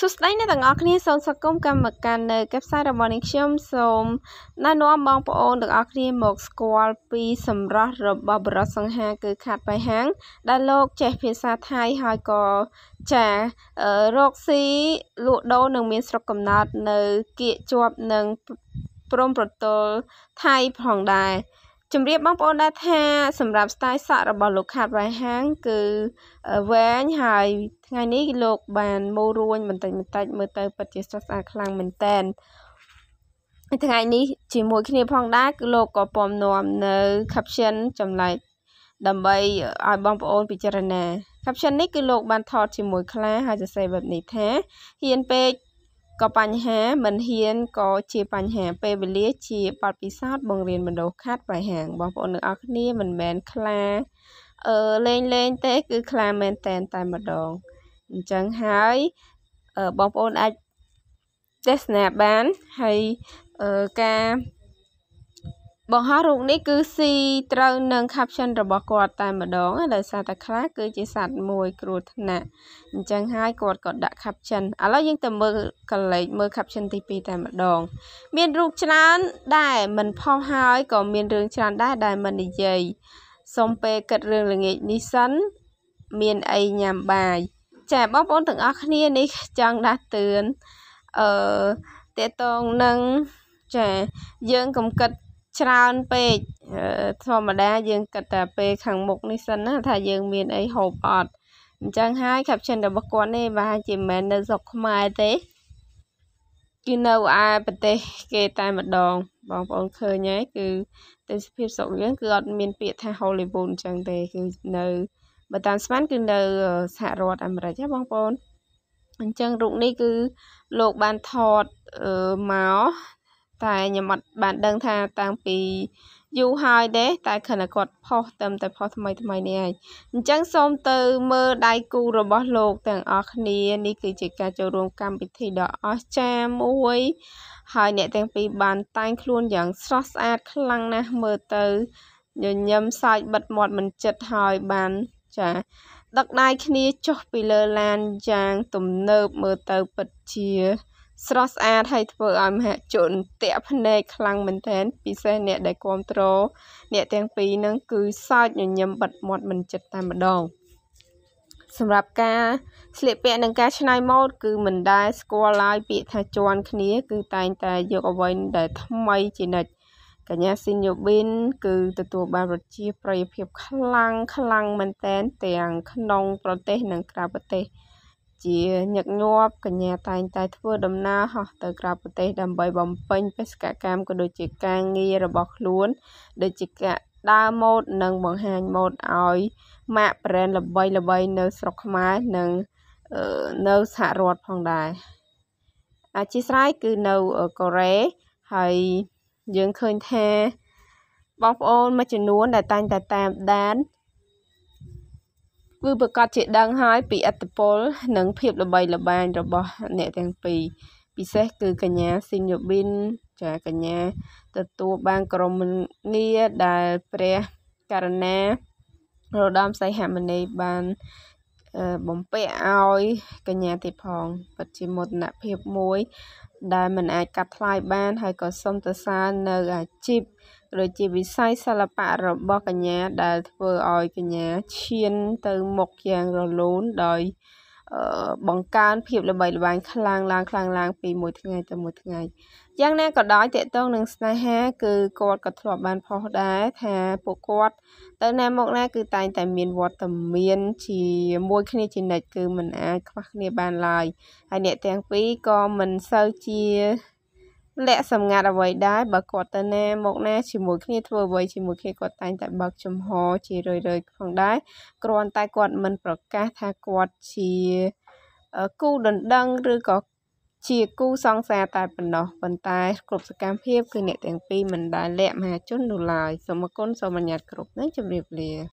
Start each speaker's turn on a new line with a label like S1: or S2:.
S1: សួស្តីអ្នកទាំងអស់គ្នាសូមស្វាគមន៍កម្មការនៅកិច្ចផ្សាយរបស់នាងខ្ញុំសូមណែនាំបងប្អូនទាំងអស់គ្នាមកស្គាល់ពីសម្រស់របស់បរិសង្ហា គឺខាត់បៃហាងដែលលោកចេះភាសាថៃហើយក៏ចារកស៊ីលក់ដូរនឹងមានស្រុកកំណត់នៅគៀកជាប់នឹងព្រំប្រទល់ថៃផងដែរជម្រាបបងប្អូនដែរថាសម្រាប់ស្ទាយសក់របស់លោកខាត់វ៉ៃហាងគឺវែងហើយថ្ងៃនេះលោកបានមូរួញបន្តិចបន្តិចមើលទៅពិតជាស្រស់ស្អាតខ្លាំងមែនតែនថ្ងៃនេះជាមួយគ្នាផងដែរគឺលោកក៏ពំនាំនៅ caption ចម្លែកដើម្បីឲ្យបងប្អូនពិចារណា caption នេះគឺលោកបានថត ជាមួយខ្លា ហើយសរសេរបែបនេះថាហ៊ានពេកក៏បញ្ហា មិនហ៊ានក៏ជាបញ្ហា ពេលវេលាជាបទពិសោធន៍បង្រៀនមនុស្សខាត់ប្រហាង បងប្អូនទាំងអស់គ្នាមិនមែនខ្លាអឺលេងលេងទេគឺខ្លាមែនតែនតែម្ដងអញ្ចឹងហើយបងប្អូនអាចទេសនាបានហើយការបង្ហោះរូបនេះគឺស៊ីត្រូវនឹង caption របស់គាត់តែម្ដងដោយសារតែខ្លា គឺជាសត្វមួយគ្រោះថ្នាក់អញ្ចឹងហើយគាត់ក៏ដាក់ caption ឥឡូវយើងទៅមើលកលេចមើល caption ទី2តែម្ដង មានរូបច្រើនដែរមិនផុសហើយក៏មានរឿងច្រើនដែរដែលមិននិយាយសូមពេលគិតរឿងល្ងាចនេះសិនមានអីញ៉ាំបាយចាបងប្អូនទាំងអស់គ្នានេះចង់ដាស់តឿនអឺតេតងនឹងចាយើងកំកិតច្រើនពេកធម្មតា យើងគិតតែពេលខាងមុខនេះសិនណាថាយើងមានអីហូបអត់អញ្ចឹងហើយ caption របស់គាត់នេះប្រហែលជាមិនមែននៅស្រុកខ្មែរទេគឺនៅឯប្រទេស គេតែម្ដងបងប្អូនឃើញហើយគឺទេសភាពស្រុកយើងគឺអត់មានពាក្យថា Hollywood អញ្ចឹងទេគឺនៅបើតាមស្មានគឺនៅសហរដ្ឋអាមេរិកណាបងប្អូនអញ្ចឹងរូបនេះគឺលោកបានថតមកតែខ្ញុំអត់បានដឹងថាតាំងពីយូរហើយទេតែខណៈគាត់ផុសតែតែផុសថ្មីថ្មីនេះឯងអញ្ចឹងសូមទៅមើលដៃគូរបស់លោកទាំងអស់គ្នានេះគឺជាការចូលរួមកម្មវិធីដ៏អស្ចារ្យមួយហើយ អ្នកទាំងពីរបានតែងខ្លួនយ៉ាងស្រស់ស្អាតខ្លាំងណាស់មើលទៅញញឹមសាច់បិទមាត់មិនចិត្តហើយបានចា ដឹកដៃគ្នាចុះពីលើឡានយ៉ាងទំនើបមើលទៅពិតជាស្រស់ស្អាតហើយធ្វើឲ្យមហជនតាក់ភ្នែកខ្លាំងមែនទែនពិសេសអ្នកដែលគ្រប់គ្រងអ្នកទាំងពីរនឹងគឺសើចញញឹមបិទមាត់មិនចិត្តតែម្ដងសម្រាប់ការស្លៀកពាក់និងការច្នៃម៉ូដគឺមិនដែលស្គាល់ឡើយពាក្យថាជន់គ្នា គឺតែងតែយកអ្វីដែលថ្មីជានិច្ចកញ្ញាស៊ីញូប៊ីនគឺទទួលបានប្រជាប្រិយភាពខ្លាំងខ្លាំងមែនទែនទាំងក្នុងប្រទេសនិងក្រៅប្រទេសជាញឹកញាប់កញ្ញាតែងតែ ធ្វើដំណើរហោះទៅក្រៅប្រទេស ដើម្បីបំពេញបេសកកម្មក៏ដូចជាការងាររបស់ខ្លួនដូចជាការដើរម៉ូដនិងបង្ហាញម៉ូដឲ្យម៉ាក brand ល្បីល្បីនៅស្រុកខ្មែរនិងនៅសហរដ្ឋផងដែរអធិស្ស្រ័យគឺនៅកូរ៉េហើយយើងឃើញថាបងប្អូនមួយចំនួន ដែលតែងតែតាមដានគឺប្រកាសជាដឹងហើយពីអត្តពល និងភាពល្បីល្បាញរបស់អ្នកទាំងពីរពិសេសគឺកញ្ញាស៊ីនយូប៊ីនចាកញ្ញាទទួលបានក្រមងារដែលព្រះករណារោដំសីហមុនីបានបំពាក់ឲ្យកញ្ញាទៀតផងពិតជាមោទនភាពមួយ ដែលមិន អាចកាត់ថ្លៃបាន ហើយក៏សូមទៅសារនៅអាជីពដូចជាវិស័យសិល្បៈរបស់កញ្ញាដែលធ្វើឲ្យកញ្ញាឈានទៅមុខយ៉ាងរលូនដោយបង្កើនភាពល្បីល្បាញខ្លាំងឡើងខ្លាំងឡើងពីមួយថ្ងៃទៅមួយថ្ងៃយ៉ាងណាក៏ដោយតកតងនឹងស្នេហាគឺគាត់ក៏ធ្លាប់បានផុសដែរថាពួកគាត់ ទៅណាមកណាគឺតែងតែមានវត្តមាន ជាមួយគ្នាជានិច្ចគឺមិនអាចខ្វះគ្នាបានឡើយហើយអ្នកទាំងពីរក៏មិនសូវជាលាក់សម្ងាត់អ្វីដែរបើគាត់ទៅណាមកណាជាមួយគ្នាធ្វើអ្វីជាមួយគ្នាគាត់តែងតែបើកចំហជារឿយៗផងដែរគ្រាន់តែគាត់មិន ប្រកាសថាគាត់ជាគូដណ្ដឹងឬក៏ជាគូសង្សារតែប៉ុណ្ណោះប៉ុន្តែគ្រប់សកម្មភាពគឺអ្នកទាំងពីរមិនដែលលាក់មហា ជននោះឡើយសូមអគុណសូមអនុញ្ញាតគ្រប់នឹងជម្រាបលា